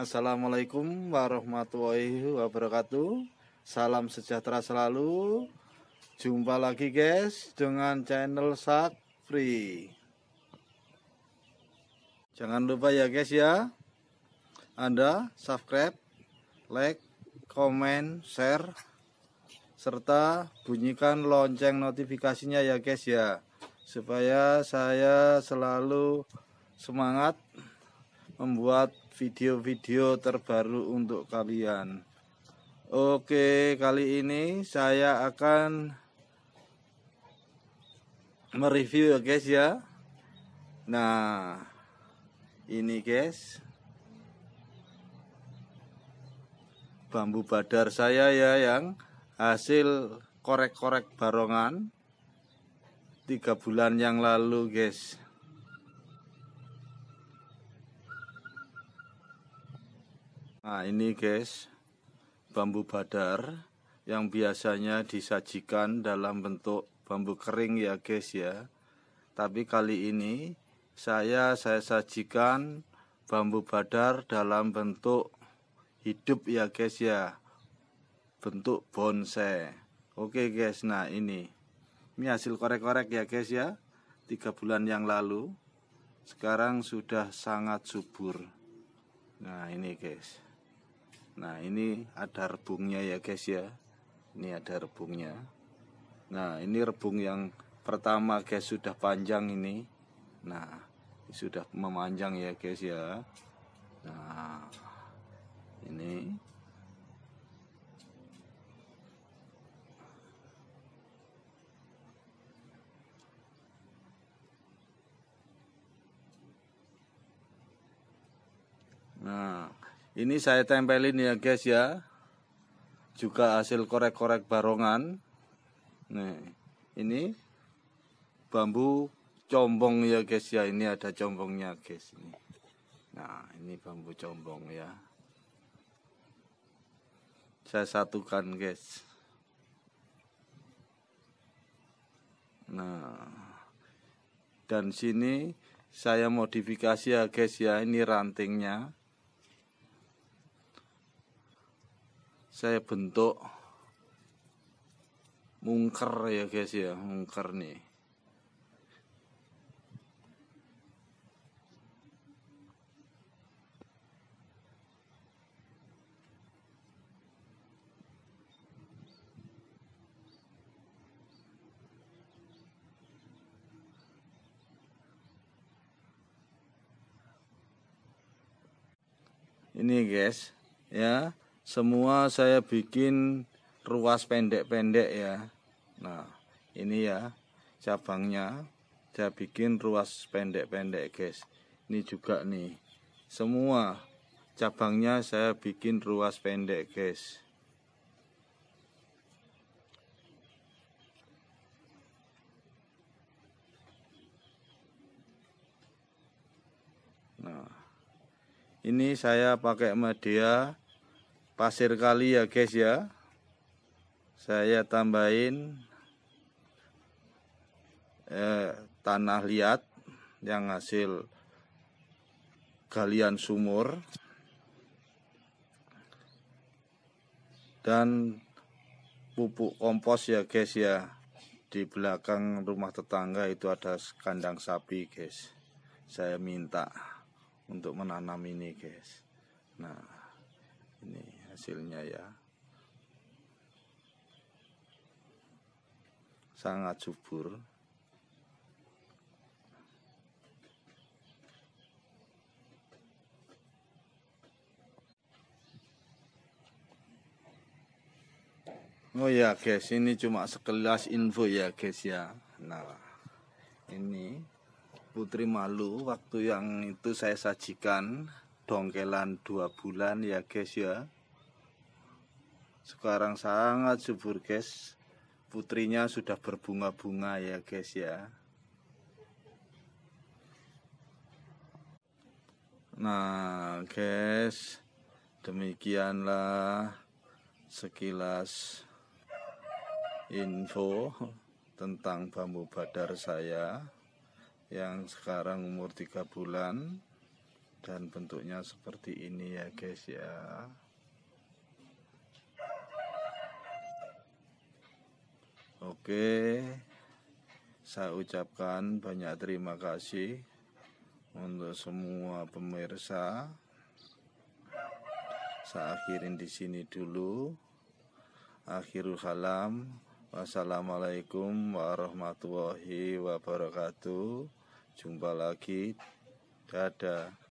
Assalamualaikum warahmatullahi wabarakatuh. Salam sejahtera selalu. Jumpa lagi guys dengan channel Sak Free. Jangan lupa ya guys ya. Anda subscribe, like, komen, share serta bunyikan lonceng notifikasinya ya guys ya. Supaya saya selalu semangat membuat video-video terbaru untuk kalian. Oke, kali ini saya akan mereview ya guys ya. Nah, ini guys. Bambu badar saya ya yang hasil korek-korek barongan tiga bulan yang lalu guys Nah ini guys bambu badar yang biasanya disajikan dalam bentuk bambu kering ya guys ya. Tapi kali ini saya saya sajikan bambu badar dalam bentuk hidup ya guys ya. Bentuk bonsai. Oke guys, nah ini. Ini hasil korek-korek ya guys ya. Tiga bulan yang lalu. Sekarang sudah sangat subur. Nah ini guys Nah ini ada rebungnya ya guys ya Ini ada rebungnya Nah ini rebung yang pertama guys sudah panjang ini Nah sudah memanjang ya guys ya Nah ini Ini saya tempelin ya guys ya. Juga hasil korek-korek barongan. Nih, ini bambu combong ya guys ya. Ini ada combongnya guys ini. Nah, ini bambu combong ya. Saya satukan guys. Nah, dan sini saya modifikasi ya guys ya, ini rantingnya. saya bentuk mungker ya guys ya mungker nih ini guys ya semua saya bikin ruas pendek-pendek ya nah ini ya cabangnya saya bikin ruas pendek-pendek guys ini juga nih semua cabangnya saya bikin ruas pendek guys Nah, ini saya pakai media pasir kali ya guys ya saya tambahin eh, tanah liat yang hasil galian sumur dan pupuk kompos ya guys ya di belakang rumah tetangga itu ada kandang sapi guys saya minta untuk menanam ini guys nah ini hasilnya ya sangat subur Oh ya guys, ini cuma sekelas info ya guys ya. Nah, ini putri malu waktu yang itu saya sajikan dongkelan dua bulan ya guys ya sekarang sangat subur guys putrinya sudah berbunga-bunga ya guys ya nah guys demikianlah sekilas info tentang bambu badar saya yang sekarang umur 3 bulan dan bentuknya seperti ini ya guys ya Oke, saya ucapkan banyak terima kasih untuk semua pemirsa. Saya akhirin di sini dulu. Akhirul kalam. Wassalamualaikum warahmatullahi wabarakatuh. Jumpa lagi. Dadah.